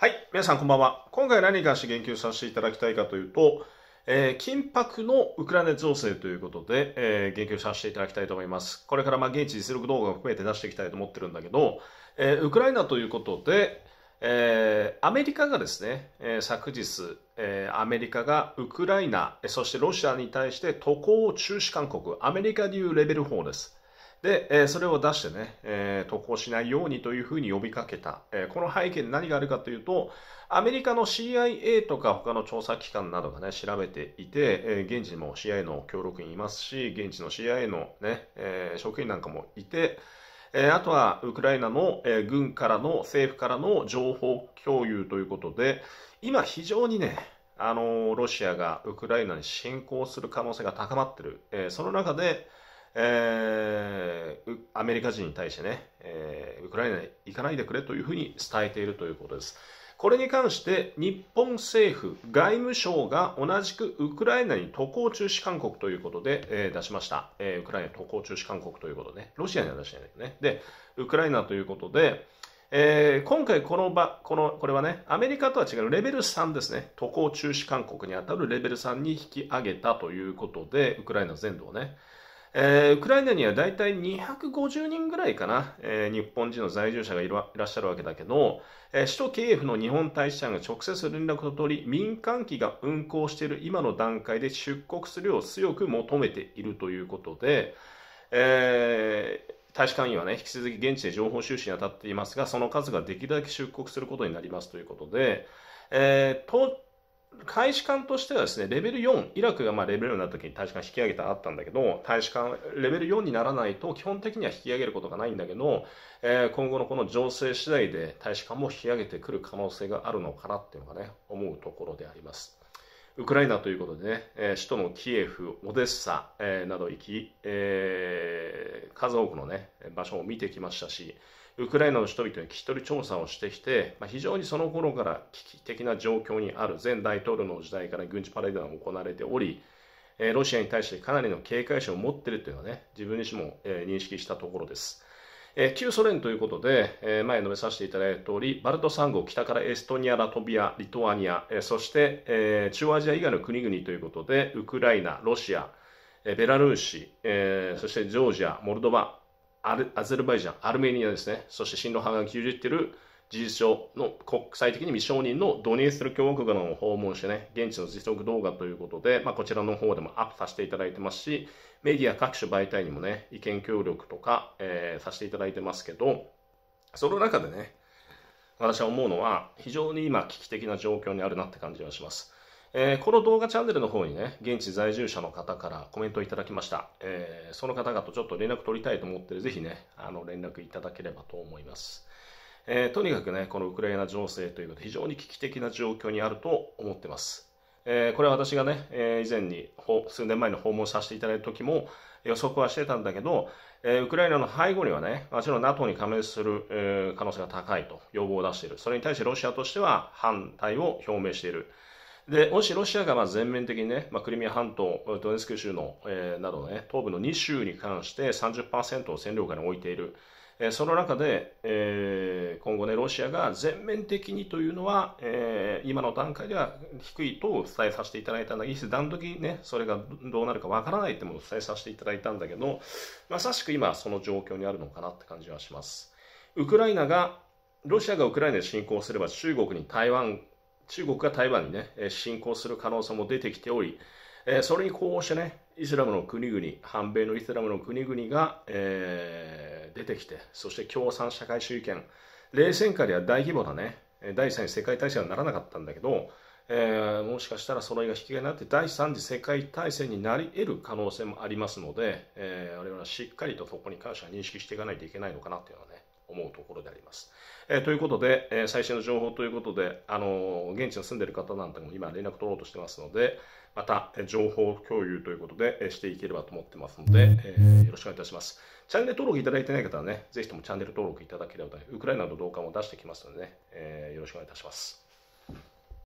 はい、皆さんこんばんは。今回何に関して言及させていただきたいかというと、えー、緊迫のウクライナ情勢ということで、えー、言及させていただきたいと思います。これからまあ現地実力動画を含めて出していきたいと思ってるんだけど、えー、ウクライナということで、えー、アメリカがですね、えー、昨日、えー、アメリカがウクライナ、そしてロシアに対して渡航中止勧告、アメリカでいうレベル4です。で、えそれを出してね、えー、渡航しないようにというふうに呼びかけた、えこの背景に何があるかというと、アメリカの CIA とか他の調査機関などがね、調べていて、え現地にも CIA の協力員いますし、現地の CIA のね、え職員なんかもいて、えあとはウクライナの、え軍からの、政府からの情報共有ということで、今非常にね、あのロシアがウクライナに侵攻する可能性が高まってる、えその中で、えー、アメリカ人に対してね、えー、ウクライナに行かないでくれというふうに伝えているということです。これに関して日本政府、外務省が同じくウクライナに渡航中止勧告ということで、えー、出しました、えー。ウクライナ渡航中止勧告ということで、ね、ロシアには出してないどね。で、ウクライナということで、えー、今回この場この、これはね、アメリカとは違うレベル3ですね、渡航中止勧告に当たるレベル3に引き上げたということで、ウクライナ全土をね。えー、ウクライナには大体250人ぐらいかな、えー、日本人の在住者がいらっしゃるわけだけど、えー、首都キエフの日本大使館が直接連絡を取り、民間機が運航している今の段階で出国するよう強く求めているということで、え大使館員は、ね、引き続き現地で情報収集に当たっていますが、その数ができるだけ出国することになりますということで、えー大使館としてはですね、レベル4、イラクがまあレベル4になった時に大使館引き上げたあったんだけど、大使館レベル4にならないと基本的には引き上げることがないんだけど、えー、今後のこの情勢次第で大使館も引き上げてくる可能性があるのかなっていうのがね、思うところであります。ウクライナということでね、えー、首都のキエフ、オデッサ、えー、など行き、えー、数多くのね、場所を見てきましたし、ウクライナの人々に聞き取り調査をしてきて、まあ、非常にその頃から危機的な状況にある前大統領の時代から軍事パレードが行われており、えロシアに対してかなりの警戒心を持っているというのはね、自分自身も、え認識したところです。え旧ソ連ということで、え前述べさせていただいた通り、バルト3号、北からエストニア、ラトビア、リトアニア、えそして、え中央アジア以外の国々ということで、ウクライナ、ロシア、えベラルーシ、えそしてジョージア、モルドバ、アルアゼルバイジャン、アルメニアですね、そして親ロ派が牛耳っている事実上の国際的に未承認のドニエストル共和国などを訪問してね、現地の実力動画ということで、まあ、こちらの方でもアップさせていただいてますし、メディア各種媒体にもね、意見協力とか、えー、させていただいてますけど、その中でね、私は思うのは、非常に今危機的な状況にあるなって感じがします。えー、この動画チャンネルの方にね、現地在住者の方からコメントをいただきました。えー、その方々とちょっと連絡取りたいと思ってる、ぜひね、あの、連絡いただければと思います。えー、とにかくね、このウクライナ情勢ということで非常に危機的な状況にあると思ってます。えー、これは私がね、えー、以前に、数年前に訪問させていただいた時も予測はしてたんだけど、えー、ウクライナの背後にはね、もちろん NATO に加盟する、え可能性が高いと要望を出している。それに対してロシアとしては反対を表明している。で、もしロシアがま全面的にね、まあ、クリミア半島、ドネツク州の、えー、などね、東部の2州に関して30%を占領下に置いている。えー、その中で、えー、今後ね、ロシアが全面的にというのは、え今の段階では低いと伝えさせていただいたんだいつ段時ね、それがどうなるかわからないとてものを伝えさせていただいたんだけど、まさしく今、その状況にあるのかなって感じはします。ウクライナがロシアがウクライナに侵攻すれば中国に台湾中国が台湾にね、侵攻する可能性も出てきており、えそれに呼応してね、イスラムの国々、反米のイスラムの国々が、えー、出てきて、そして共産社会主義権、冷戦下では大規模なね、第3次世界大戦はならなかったんだけど、えー、もしかしたらそのれが引き金になって第3次世界大戦になり得る可能性もありますので、えー、我々はしっかりとそこに関しては認識していかないといけないのかなというのはね、思うところであります。えー、ということで、えー、最新の情報ということで、あのー、現地の住んでいる方なんかも今連絡取ろうとしてますので、また、え情報共有ということで、えしていければと思ってますので、えよろしくお願いいたします。チャンネル登録いただいてない方はね、ぜひともチャンネル登録いただければ、ね、ウクライナの動画も出してきますのでね、えよろしくお願いいたします。